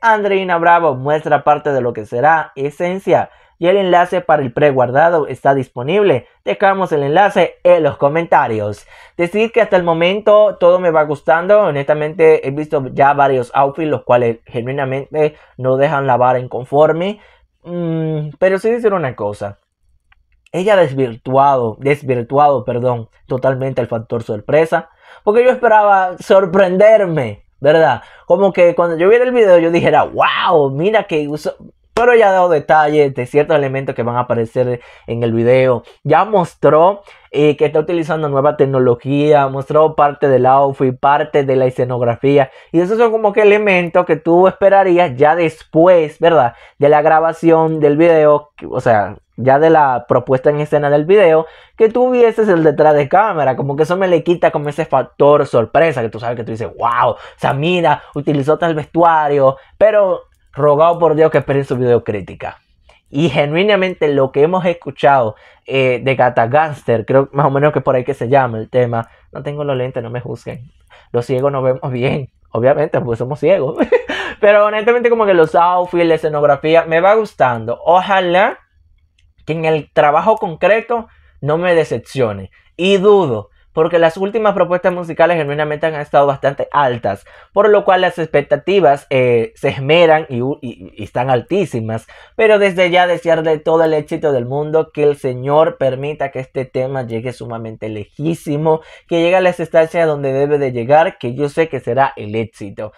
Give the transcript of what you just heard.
Andreina Bravo muestra parte de lo que será Esencia y el enlace para el preguardado está disponible. Dejamos el enlace en los comentarios. Decir que hasta el momento todo me va gustando. Honestamente he visto ya varios outfits los cuales genuinamente no dejan la vara inconforme. Mm, pero sí decir una cosa. Ella ha desvirtuado, desvirtuado, perdón, totalmente el factor sorpresa. Porque yo esperaba sorprenderme ¿verdad? Como que cuando yo vi el video yo dijera, wow, mira que uso... Pero ya ha dado detalles de ciertos elementos que van a aparecer en el video. Ya mostró eh, que está utilizando nueva tecnología, mostró parte del outfit, parte de la escenografía. Y esos son como que elementos que tú esperarías ya después, ¿verdad? De la grabación del video, o sea, ya de la propuesta en escena del video, que tú vieses el detrás de cámara, como que eso me le quita como ese factor sorpresa, que tú sabes que tú dices, wow, samina utilizó tal vestuario, pero rogado por Dios que esperen su video crítica. Y genuinamente lo que hemos escuchado eh, de Gata creo más o menos que por ahí que se llama el tema, no tengo los lentes, no me juzguen, los ciegos no vemos bien, obviamente, porque somos ciegos, pero honestamente como que los outfits, la escenografía, me va gustando, ojalá que en el trabajo concreto no me decepcione. Y dudo, porque las últimas propuestas musicales genuinamente han estado bastante altas, por lo cual las expectativas eh, se esmeran y, están altísimas. Pero desde ya desearle todo el éxito del mundo, que el Señor permita que este tema llegue sumamente lejísimo, que llegue a la estancia donde debe de llegar, que yo sé que será el éxito.